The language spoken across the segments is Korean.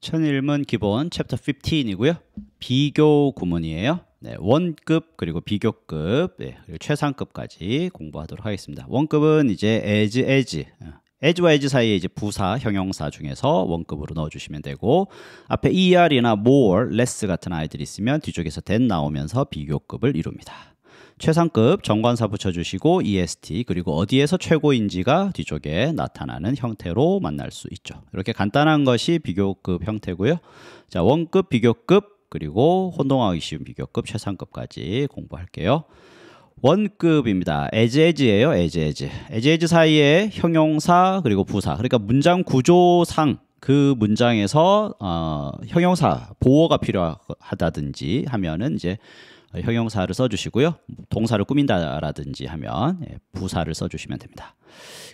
천일문 기본 챕터 15이고요. 비교 구문이에요. 네, 원급 그리고 비교급 네, 그리고 최상급까지 공부하도록 하겠습니다. 원급은 이제 as as 어, as와 as 사이에 이제 부사 형용사 중에서 원급으로 넣어주시면 되고 앞에 er이나 more, less 같은 아이들이 있으면 뒤쪽에서 t h 나오면서 비교급을 이룹니다. 최상급 정관사 붙여주시고 EST 그리고 어디에서 최고인지가 뒤쪽에 나타나는 형태로 만날 수 있죠. 이렇게 간단한 것이 비교급 형태고요. 자 원급, 비교급 그리고 혼동하기 쉬운 비교급, 최상급까지 공부할게요. 원급입니다. 에즈에즈예요. 에즈에즈. 에즈에즈 사이에 형용사 그리고 부사. 그러니까 문장 구조상 그 문장에서 어, 형용사 보호가 필요하다든지 하면은 이제 형용사를 써주시고요. 동사를 꾸민다라든지 하면 예, 부사를 써주시면 됩니다.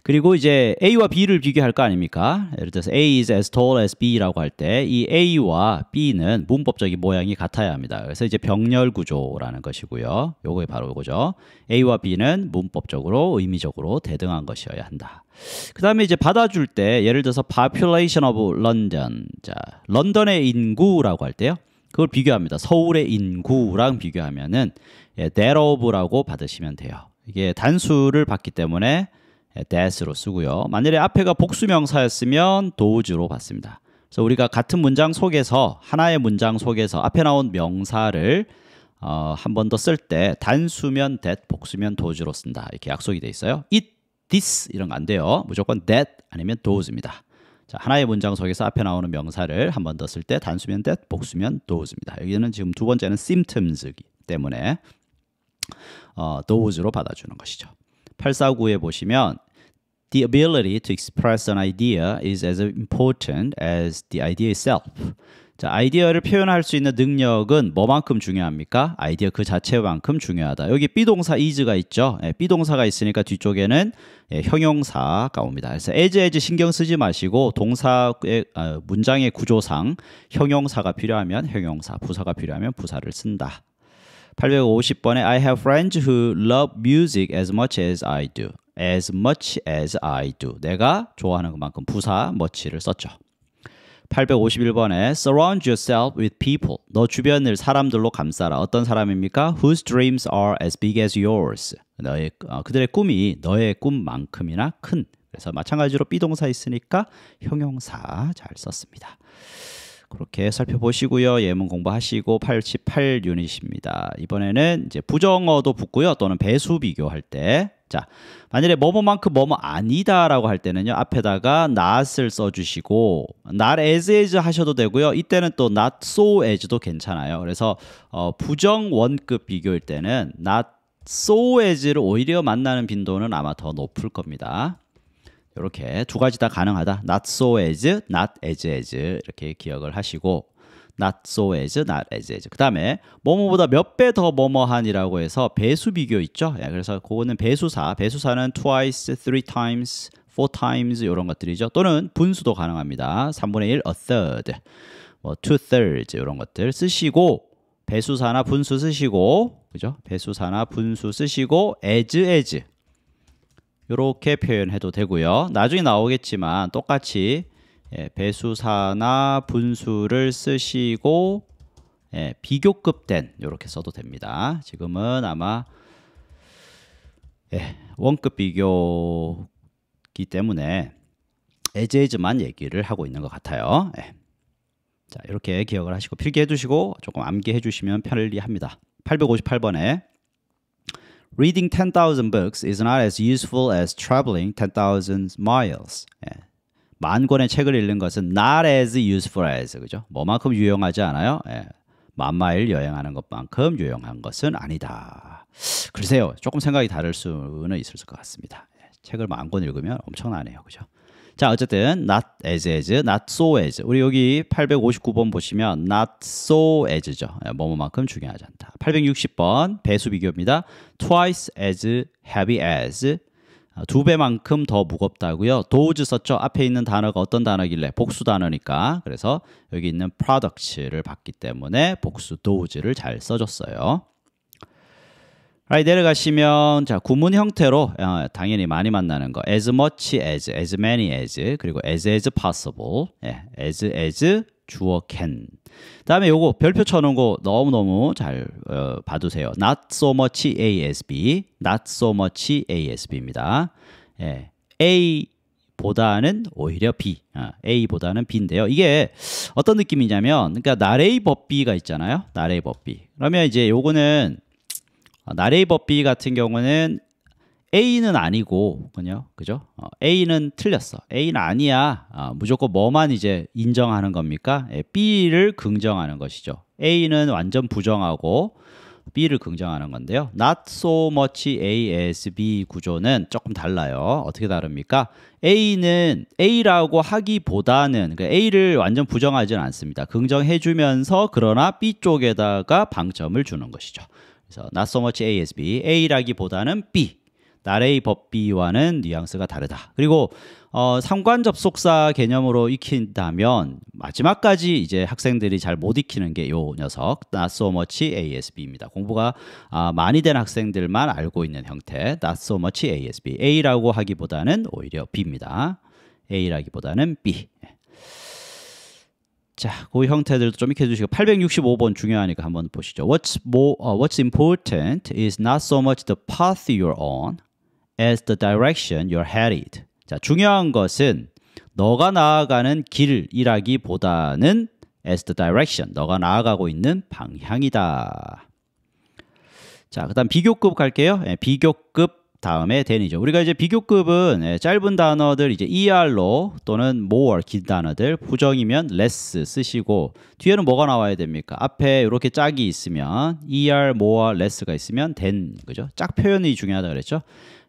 그리고 이제 A와 B를 비교할 거 아닙니까? 예를 들어서 A is as tall as B라고 할 때 이 A와 B는 문법적인 모양이 같아야 합니다. 그래서 이제 병렬 구조라는 것이고요. 요거에 바로 이거죠. A와 B는 문법적으로 의미적으로 대등한 것이어야 한다. 그 다음에 이제 받아줄 때 예를 들어서 population of London 자 런던의 인구라고 할 때요. 그걸 비교합니다. 서울의 인구랑 비교하면은 예, that of라고 받으시면 돼요. 이게 단수를 받기 때문에 예, that로 쓰고요. 만일에 앞에가 복수명사였으면 d o e 로 받습니다. 그래서 우리가 같은 문장 속에서 하나의 문장 속에서 앞에 나온 명사를 어, 한 번 더 쓸 때 단수면 that, 복수면 d o e 로 쓴다. 이렇게 약속이 돼 있어요. it, this 이런 거 안 돼요. 무조건 that 아니면 d o e 입니다 자, 하나의 문장 속에서 앞에 나오는 명사를 한 번 더 쓸 때 단수면 that, 복수면 those입니다. 여기는 지금 두 번째는 symptoms 때문에 어, those로 받아주는 것이죠. 849에 보시면 The ability to express an idea is as important as the idea itself. 자, 아이디어를 표현할 수 있는 능력은 뭐만큼 중요합니까? 아이디어 그 자체만큼 중요하다. 여기 비동사 is가 있죠. 예, 비동사가 있으니까 뒤쪽에는 예, 형용사가 옵니다. 그래서 as as 신경 쓰지 마시고 동사의 아, 문장의 구조상 형용사가 필요하면 형용사, 부사가 필요하면 부사를 쓴다. 850번에 I have friends who love music as much as I do. as much as I do. 내가 좋아하는 것만큼 부사 much를 썼죠. 851번에 surround yourself with people. 너 주변을 사람들로 감싸라. 어떤 사람입니까? whose dreams are as big as yours. 너의 어, 그들의 꿈이 너의 꿈만큼이나 큰. 그래서 마찬가지로 비동사 있으니까 형용사 잘 썼습니다. 그렇게 살펴보시고요. 예문 공부하시고 88 유닛입니다. 이번에는 이제 부정어도 붙고요. 또는 배수 비교할 때 자, 만일에 뭐뭐만큼 뭐뭐 아니다라고 할 때는요. 앞에다가 not을 써 주시고 not as is 하셔도 되고요. 이때는 또 not so as도 괜찮아요. 그래서 어, 부정 원급 비교일 때는 not so as를 오히려 만나는 빈도는 아마 더 높을 겁니다. 이렇게 두 가지 다 가능하다. not so as, not as as 이렇게 기억을 하시고 not so as, not as as. 그 다음에 뭐뭐보다 몇 배 더 뭐뭐한이라고 해서 배수 비교 있죠. 예, 그래서 그거는 배수사, 배수사는 twice, three times, four times 이런 것들이죠. 또는 분수도 가능합니다. 3분의 1, a third, 뭐 two thirds 이런 것들 쓰시고 배수사나 분수 쓰시고 그죠? 배수사나 분수 쓰시고 as as 이렇게 표현해도 되고요. 나중에 나오겠지만 똑같이 예, 배수사나 분수를 쓰시고 예, 비교급 된 이렇게 써도 됩니다. 지금은 아마 예, 원급 비교기 때문에 에즈에즈만 얘기를 하고 있는 것 같아요. 예. 자 이렇게 기억을 하시고 필기해 주시고 조금 암기해 주시면 편리합니다. 858번에 Reading 10,000 books is not as useful as traveling 10,000 miles. 예. 만 권의 책을 읽는 것은 not as useful as 그죠? 뭐만큼 유용하지 않아요? 예. 만 마일 여행하는 것만큼 유용한 것은 아니다. 글쎄요, 조금 생각이 다를 수는 있을 것 같습니다. 예. 책을 만 권 읽으면 엄청나네요, 그죠? 자, 어쨌든 not as as, not so as. 우리 여기 859번 보시면 not so as죠. 예, 뭐뭐만큼 중요하지 않다. 860번 배수 비교입니다. twice as heavy as 아, 두 배만큼 더 무겁다고요. 도우즈 썼죠. 앞에 있는 단어가 어떤 단어길래 복수 단어니까. 그래서 여기 있는 products를 봤기 때문에 복수 도우즈를 잘 써줬어요. r i g 내려가시면 자 구문 형태로 어, 당연히 많이 만나는 거 as much as, as many as 그리고 as as possible, 예, as as 주어 can. 다음에 요거 별표 쳐놓은 거 너무너무 잘 어, 봐두세요. Not so much A s B. Not so much A as B입니다. 예. A 보다는 오히려 B, 아, A보다는 B인데요. 이게 어떤 느낌이냐면, 그러니까 나레이 법비가 있잖아요. 나레이 법비. 그러면 이제 요거는 어, 나레이 법비 같은 경우는 A는 아니고 그요 그죠? 어, A는 틀렸어. A는 아니야. 아, 무조건 뭐만 이제 인정하는 겁니까? 예, B를 긍정하는 것이죠. A는 완전 부정하고 B를 긍정하는 건데요. Not so much A as B 구조는 조금 달라요. 어떻게 다릅니까? A는 A라고 하기보다는 그러니까 A를 완전 부정하지는 않습니다. 긍정해주면서 그러나 B 쪽에다가 방점을 주는 것이죠. 그래서 Not so much A as B, A라기보다는 B 나레이 법비와는 뉘앙스가 다르다. 그리고 어, 상관 접속사 개념으로 익힌다면 마지막까지 이제 학생들이 잘 못 익히는 게 요 녀석 Not So Much ASB입니다. 공부가 아, 많이 된 학생들만 알고 있는 형태 Not So Much ASB A라고 하기보다는 오히려 B입니다. A라기보다는 B. 예. 자, 그 형태들도 좀 익혀 주시고 865번 중요하니까 한번 보시죠. What's more, uh, what's important is not so much the path you're on, as the direction you're headed. 자, 중요한 것은 너가 나아가는 길이라기보다는 as the direction, 너가 나아가고 있는 방향이다. 자, 그 다음 비교급 갈게요. 예, 비교급 다음에 된이죠 우리가 이제 비교급은 예, 짧은 단어들 이제 er로 또는 more 긴 단어들 부정이면 less 쓰시고 뒤에는 뭐가 나와야 됩니까? 앞에 이렇게 짝이 있으면 er, more, less가 있으면 된 그죠? 짝 표현이 중요하다 그랬죠.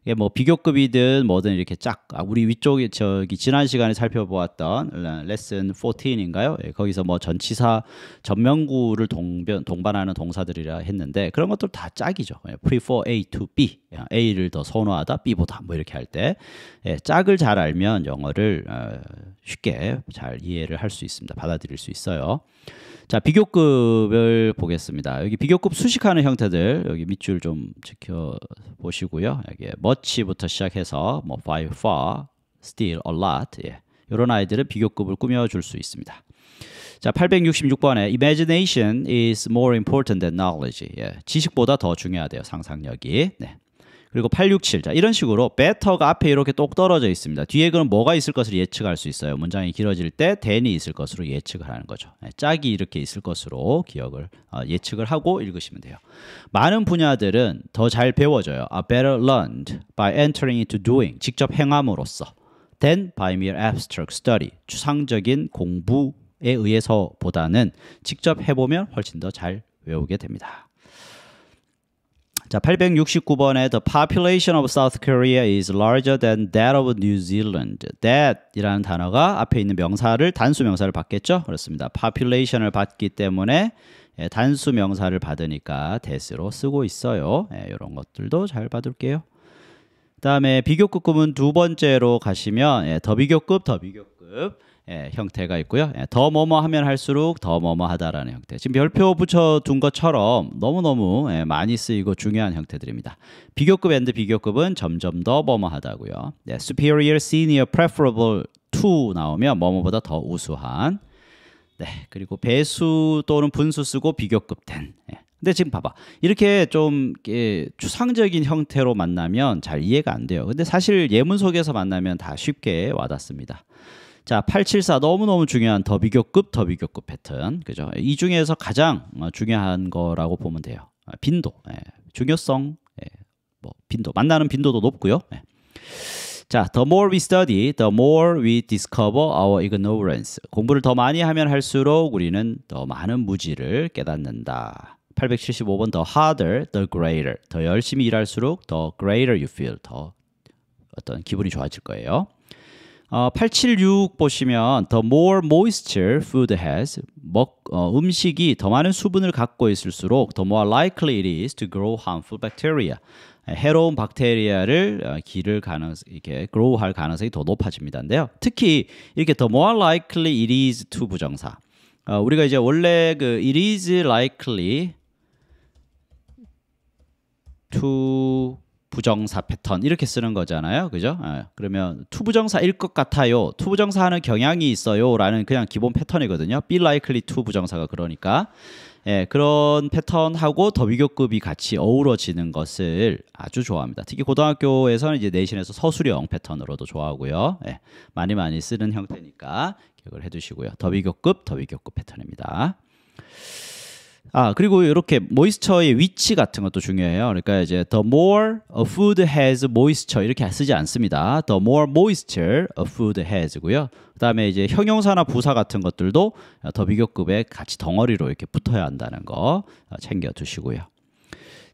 이게 뭐 비교급이든 뭐든 이렇게 쫙 아, 우리 위쪽에 저기 지난 시간에 살펴보았던 레슨 14인가요? 예, 거기서 뭐 전치사 전면구를 동변 동반하는 동사들이라 했는데 그런 것들 다 짝이죠. 예, prefer A to B, 예, A를 더 선호하다 B보다 뭐 이렇게 할때 예, 짝을 잘 알면 영어를 어, 쉽게 잘 이해를 할 수 있습니다. 받아들일 수 있어요. 자 비교급을 보겠습니다. 여기 비교급 수식하는 형태들 여기 밑줄 좀 지켜 보시고요. 여기 먼 뭐 much부터 시작해서 뭐 by far, still, a lot 예. 이런 아이들을 비교급을 꾸며줄 수 있습니다. 자, 866번에 imagination is more important than knowledge. 예, 지식보다 더 중요하대요. 상상력이. 네. 그리고 867. 자, 이런 식으로 better가 앞에 이렇게 똑 떨어져 있습니다. 뒤에 그럼 뭐가 있을 것을 예측할 수 있어요. 문장이 길어질 때 than이 있을 것으로 예측을 하는 거죠. 네, 짝이 이렇게 있을 것으로 기억을 어, 예측을 하고 읽으시면 돼요. 많은 분야들은 더 잘 배워져요. a better learned by entering into doing. 직접 행함으로써 than by mere abstract study. 추상적인 공부에 의해서보다는 직접 해보면 훨씬 더 잘 외우게 됩니다. 자, 869번에 The population of South Korea is larger than that of New Zealand. that이라는 단어가 앞에 있는 명사를 단수 명사를 받겠죠? 그렇습니다. population을 받기 때문에 예, 단수 명사를 받으니까 that으로 쓰고 있어요. 예, 이런 것들도 잘 봐둘게요. 그 다음에 비교급 구문 두 번째로 가시면 예, 더 비교급, 더 비교급. 예, 형태가 있고요. 예, 더 뭐뭐 하면 할수록 더 뭐뭐 하다라는 형태. 지금 별표 붙여둔 것처럼 너무너무 예, 많이 쓰이고 중요한 형태들입니다. 비교급 and 비교급은 점점 더 뭐뭐 하다고요. 예, superior, senior, preferable to 나오면 뭐뭐보다 더 우수한. 네, 그리고 배수 또는 분수 쓰고 비교급 된. 예. 근데 지금 봐봐. 이렇게 좀 예, 추상적인 형태로 만나면 잘 이해가 안 돼요. 근데 사실 예문 속에서 만나면 다 쉽게 와닿습니다. 자, 874 너무너무 중요한 더 비교급, 더 비교급 패턴. 그죠? 이 중에서 가장 어, 중요한 거라고 보면 돼요. 아, 빈도, 예, 중요성, 예, 뭐 빈도, 만나는 빈도도 높고요. 예. 자, the more we study, the more we discover our ignorance. 공부를 더 많이 하면 할수록 우리는 더 많은 무지를 깨닫는다. 875번 the harder, the greater. 더 열심히 일할수록 더 greater you feel. 더 어떤 기분이 좋아질 거예요. 어, 876 보시면 the more moisture food has 먹, 어, 음식이 더 많은 수분을 갖고 있을수록 the more likely it is to grow harmful bacteria. 해로운 박테리아를 기를 가능성 이렇게 grow할 가능성이 더 높아집니다인데요. 특히 이렇게 the more likely it is to 부정사. 어, 우리가 이제 원래 그 it is likely to 부정사 패턴 이렇게 쓰는 거잖아요. 그죠? 아, 그러면 투부정사일 것 같아요. 투부정사 하는 경향이 있어요. 라는 그냥 기본 패턴이거든요. be likely to 부정사가 그러니까 예, 그런 패턴하고 더 비교급이 같이 어우러지는 것을 아주 좋아합니다. 특히 고등학교에서는 이제 내신에서 서술형 패턴으로도 좋아하고요. 예, 많이 많이 쓰는 형태니까 기억을 해두시고요. 더 비교급, 더 비교급 패턴입니다. 아 그리고 이렇게 모이스처의 위치 같은 것도 중요해요. 그러니까 이제 the more a food has moisture 이렇게 쓰지 않습니다. the more moisture a food has고요. 그다음에 이제 형용사나 부사 같은 것들도 더 비교급에 같이 덩어리로 이렇게 붙어야 한다는 거 어, 챙겨 두시고요.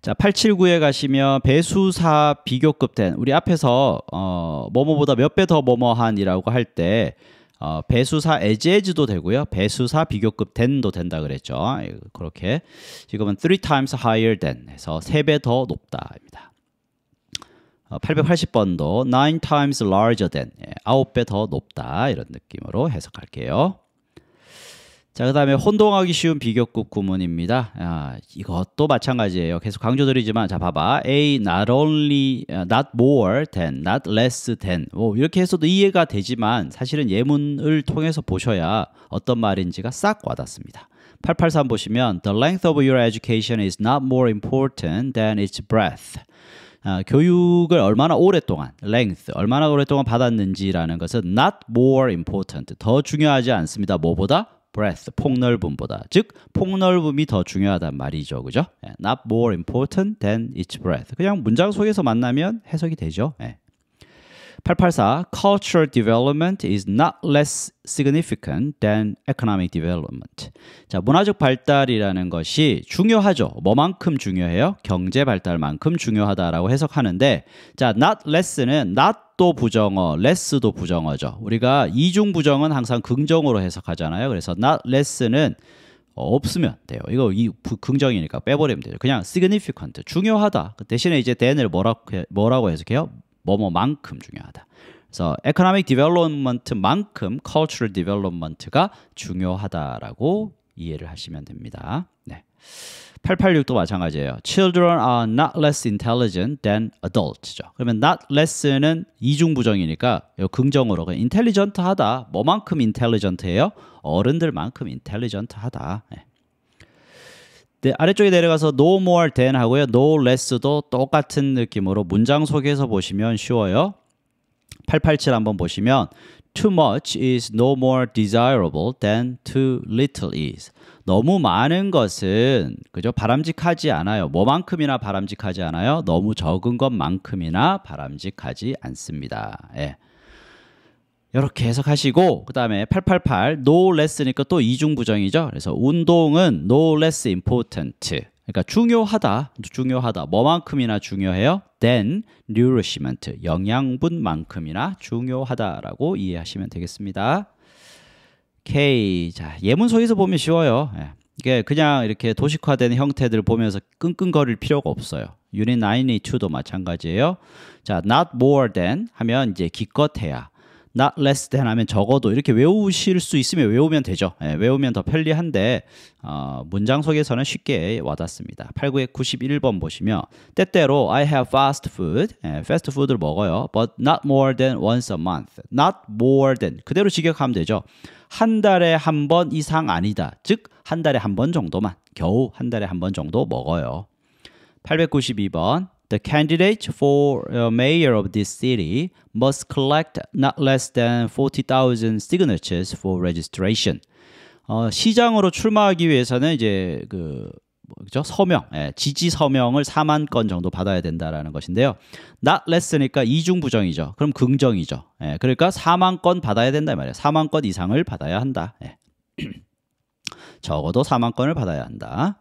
자, 879에 가시면 배수사 비교급 된 우리 앞에서 어 뭐뭐보다 몇 배 더 뭐뭐한이라고 할때 어, 배수사 에지에즈도 되고요. 배수사 비교급 된도 된다 그랬죠. 예, 그렇게 지금은 three times higher than 해서 3배 더 높다입니다. 어, 880번도 nine times larger than 예, 9배 더 높다 이런 느낌으로 해석할게요. 자, 그 다음에 혼동하기 쉬운 비교급 구문입니다. 아, 이것도 마찬가지예요. 계속 강조드리지만, 자, 봐봐. A not only, 아, not more than, not less than. 오, 이렇게 해서도 이해가 되지만, 사실은 예문을 통해서 보셔야 어떤 말인지가 싹 와닿습니다. 883 보시면, The length of your education is not more important than its breadth. 아, 교육을 얼마나 오랫동안 length 얼마나 오랫동안 받았는지라는 것은 not more important 더 중요하지 않습니다. 뭐보다 breadth 폭넓음보다 즉 폭넓음이 더 중요하단 말이죠 그죠? not more important than its breadth 그냥 문장 속에서 만나면 해석이 되죠 예. 884 Cultural development is not less significant than economic development. 자, 문화적 발달이라는 것이 중요하죠. 뭐만큼 중요해요? 경제 발달만큼 중요하다라고 해석하는데 자, not less는 not 도 부정어, less도 부정어죠. 우리가 이중 부정은 항상 긍정으로 해석하잖아요. 그래서 not less는 없으면 돼요. 이거 이 긍정이니까 빼버리면 돼요. 그냥 significant, 중요하다. 그 대신에 이제 than을 뭐라고, 뭐라고 해석해요? 뭐뭐만큼 중요하다. 그래서 economic development만큼 cultural development가 중요하다라고 이해를 하시면 됩니다. 네. 886도 마찬가지예요. Children are not less intelligent than adults죠. 그러면 not less는 이중 부정이니까 긍정으로 그냥 intelligent하다. 뭐만큼 intelligent해요? 어른들만큼 intelligent하다. 네. 네, 아래쪽에 내려가서 no more than 하고요. no less도 똑같은 느낌으로 문장 속에서 보시면 쉬워요. 887 한번 보시면 too much is no more desirable than too little is. 너무 많은 것은 그죠? 바람직하지 않아요. 뭐만큼이나 바람직하지 않아요? 너무 적은 것만큼이나 바람직하지 않습니다. 예. 이렇게 해석하시고 그 다음에 888 no less니까 또 이중부정이죠. 그래서 운동은 no less important. 그러니까 중요하다, 중요하다. 뭐만큼이나 중요해요? than nourishment, 영양분만큼이나 중요하다라고 이해하시면 되겠습니다. 오케이 자 예문서에서 보면 쉬워요. 예. 이게 그냥 이렇게 도식화된 형태들 보면서 끙끙거릴 필요가 없어요. 유닛 92도 마찬가지예요. 자, not more than 하면 이제 기껏해야. not less than 하면 적어도 이렇게 외우실 수 있으면 외우면 되죠. 예, 외우면 더 편리한데 어, 문장 속에서는 쉽게 와닿습니다. 8991번 보시며 때때로 I have fast food, 예, fast food를 먹어요. but not more than once a month. not more than 그대로 직역하면 되죠. 한 달에 한 번 이상 아니다. 즉 한 달에 한 번 정도만 겨우 한 달에 한 번 정도 먹어요. 892번 The candidate for uh, mayor of this city must collect not less than 40,000 signatures for registration. 어, 시장으로 출마하기 위해서는 이제 그 뭐죠? 서명, 예, 지지 서명을 4만 건 정도 받아야 된다라는 것인데요. not less니까 이중 부정이죠. 그럼 긍정이죠. 예, 그러니까 4만 건 받아야 된다 말이에요. 4만 건 이상을 받아야 한다. 예. 적어도 4만 건을 받아야 한다.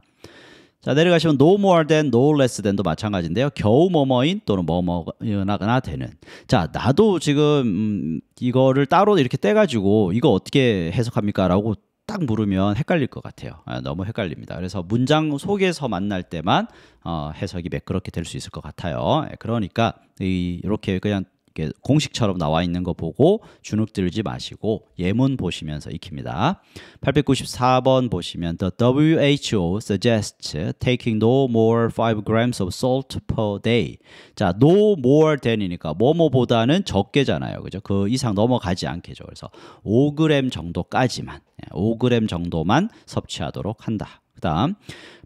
자 내려가시면 no more than, no less than도 마찬가지인데요. 겨우 뭐뭐인 또는 뭐뭐나 되는. 자 나도 지금 음, 이거를 따로 이렇게 떼가지고 이거 어떻게 해석합니까?라고 딱 물으면 헷갈릴 것 같아요. 아, 너무 헷갈립니다. 그래서 문장 속에서 만날 때만 어, 해석이 매끄럽게 될 수 있을 것 같아요. 예, 그러니까 이, 이렇게 그냥 이렇게 공식처럼 나와 있는 거 보고 주눅 들지 마시고 예문 보시면서 익힙니다. 894번 보시면 The WHO suggests taking no more 5 grams of salt per day. 자, no more than이니까 뭐뭐보다는 적게잖아요. 그죠? 그 이상 넘어가지 않게죠. 그래서 5g 정도까지만 5g 예, 정도만 섭취하도록 한다. 그 다음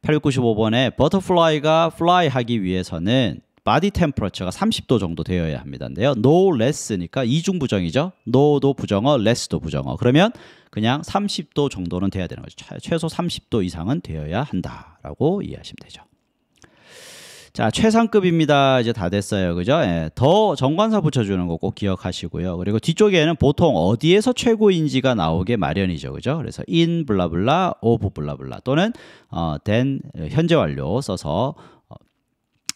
895번에 버터플라이가 플라이 하기 위해서는 바디 템퍼러처가 30도 정도 되어야 합니다인데요. no less니까 이중 부정이죠. no도 부정어, less도 부정어. 그러면 그냥 30도 정도는 돼야 되는 거죠. 최소 30도 이상은 되어야 한다라고 이해하시면 되죠. 자, 최상급입니다. 이제 다 됐어요. 그죠? 예, 더 정관사 붙여주는 거 꼭 기억하시고요. 그리고 뒤쪽에는 보통 어디에서 최고인지가 나오게 마련이죠. 그죠? 그래서 in, 블라블라, of, 블라블라 또는 어, then, 현재 완료 써서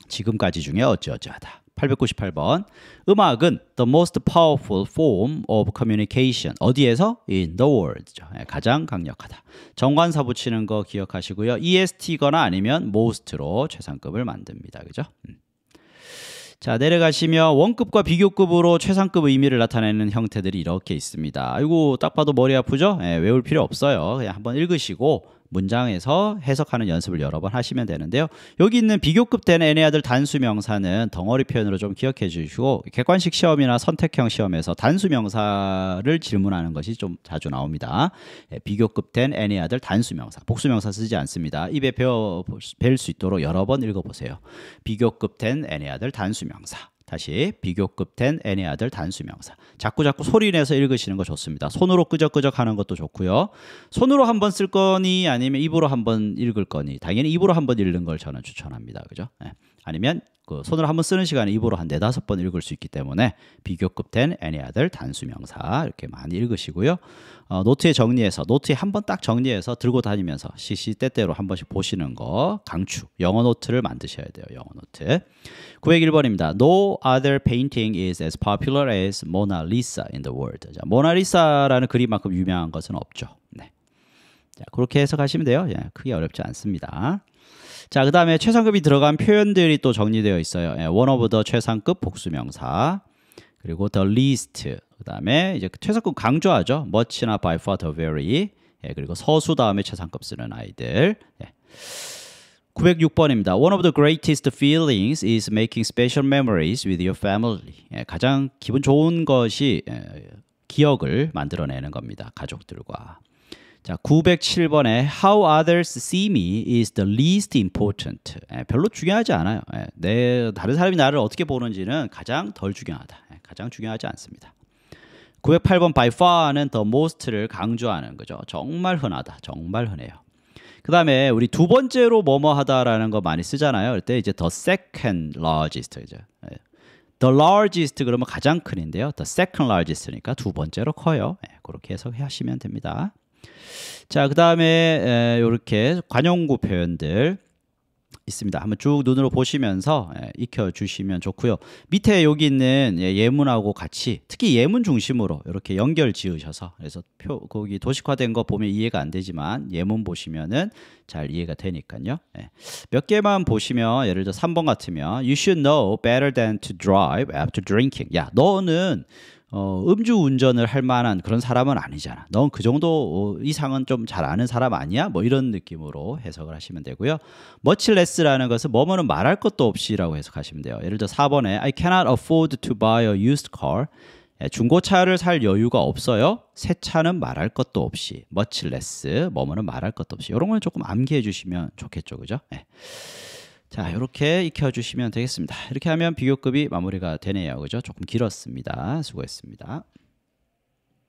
지금까지 중에 어찌어찌하다. 898번 음악은 the most powerful form of communication 어디에서 in the world죠 예, 가장 강력하다 정관사 붙이는 거 기억하시고요 EST거나 아니면 most로 최상급을 만듭니다 그죠 음. 자 내려가시면 원급과 비교급으로 최상급 의미를 나타내는 형태들이 이렇게 있습니다 아이고 딱 봐도 머리 아프죠 예, 외울 필요 없어요 그냥 한번 읽으시고 문장에서 해석하는 연습을 여러 번 하시면 되는데요. 여기 있는 비교급 된 애네아들 단수 명사는 덩어리 표현으로 좀 기억해 주시고 객관식 시험이나 선택형 시험에서 단수 명사를 질문하는 것이 좀 자주 나옵니다. 예, 비교급 된 애네아들 단수 명사, 복수 명사 쓰지 않습니다. 입에 배워 뵐수 있도록 여러 번 읽어 보세요. 비교급 된 애네아들 단수 명사. 다시 비교급 된 애니 아들 단수명사. 자꾸자꾸 소리 내서 읽으시는 거 좋습니다. 손으로 끄적끄적 하는 것도 좋고요. 손으로 한번 쓸 거니 아니면 입으로 한번 읽을 거니 당연히 입으로 한번 읽는 걸 저는 추천합니다. 그죠? 네. 아니면 그 손을 한번 쓰는 시간에 입으로 한 네다섯 번 읽을 수 있기 때문에 비교급 된 any other 단수명사 이렇게 많이 읽으시고요. 어, 노트에 정리해서 노트에 한번 딱 정리해서 들고 다니면서 시시때때로 한 번씩 보시는 거 강추 영어 노트를 만드셔야 돼요. 영어 노트 901번입니다. No other painting is as popular as Mona Lisa in the world. 자, 모나리사라는 그림만큼 유명한 것은 없죠. 네. 자, 그렇게 해석하시면 돼요. 예, 크게 어렵지 않습니다. 자, 그 다음에 최상급이 들어간 표현들이 또 정리되어 있어요. 예, one of the 최상급 복수명사. 그리고 the least. 그 다음에 이제 최상급 강조하죠. much나 by far the very. 예, 그리고 서수 다음에 최상급 쓰는 아이들. 예. 906번입니다. One of the greatest feelings is making special memories with your family. 예, 가장 기분 좋은 것이 예, 기억을 만들어내는 겁니다. 가족들과. 자, 907번에 How others see me is the least important. 예, 별로 중요하지 않아요. 예, 내 다른 사람이 나를 어떻게 보는지는 가장 덜 중요하다. 예, 가장 중요하지 않습니다. 908번 by far는 the most를 강조하는 거죠. 정말 흔하다. 정말 흔해요. 그 다음에 우리 두 번째로 뭐뭐 하다라는 거 많이 쓰잖아요. 그때 이제 the second largest. 이제. 예. the largest 그러면 가장 큰인데요. the second largest니까 두 번째로 커요. 예, 그렇게 해석하시면 됩니다. 자, 그 다음에 이렇게 관용구 표현들 있습니다. 한번 쭉 눈으로 보시면서 예, 익혀주시면 좋고요. 밑에 여기 있는 예, 문하고 같이 특히 예문 중심으로 이렇게 연결 지으셔서 그래서 표 거기 도식화된 거 보면 이해가 안 되지만 예문 보시면은 잘 이해가 되니까요. 예. 몇 개만 보시면 예를 들어 3번 같으면 You should know better than to drive after drinking. 야 너는 어, 음주 운전을 할 만한 그런 사람은 아니잖아. 넌 그 정도 어, 이상은 좀 잘 아는 사람 아니야? 뭐 이런 느낌으로 해석을 하시면 되고요. muchless라는 것은 뭐뭐는 말할 것도 없이라고 해석하시면 돼요. 예를 들어 4번에 I cannot afford to buy a used car. 예, 중고차를 살 여유가 없어요. 새 차는 말할 것도 없이 muchless 뭐뭐는 말할 것도 없이 이런 걸 조금 암기해 주시면 좋겠죠, 그죠? 네. 자, 이렇게 익혀주시면 되겠습니다. 이렇게 하면 비교급이 마무리가 되네요. 그죠? 조금 길었습니다. 수고했습니다.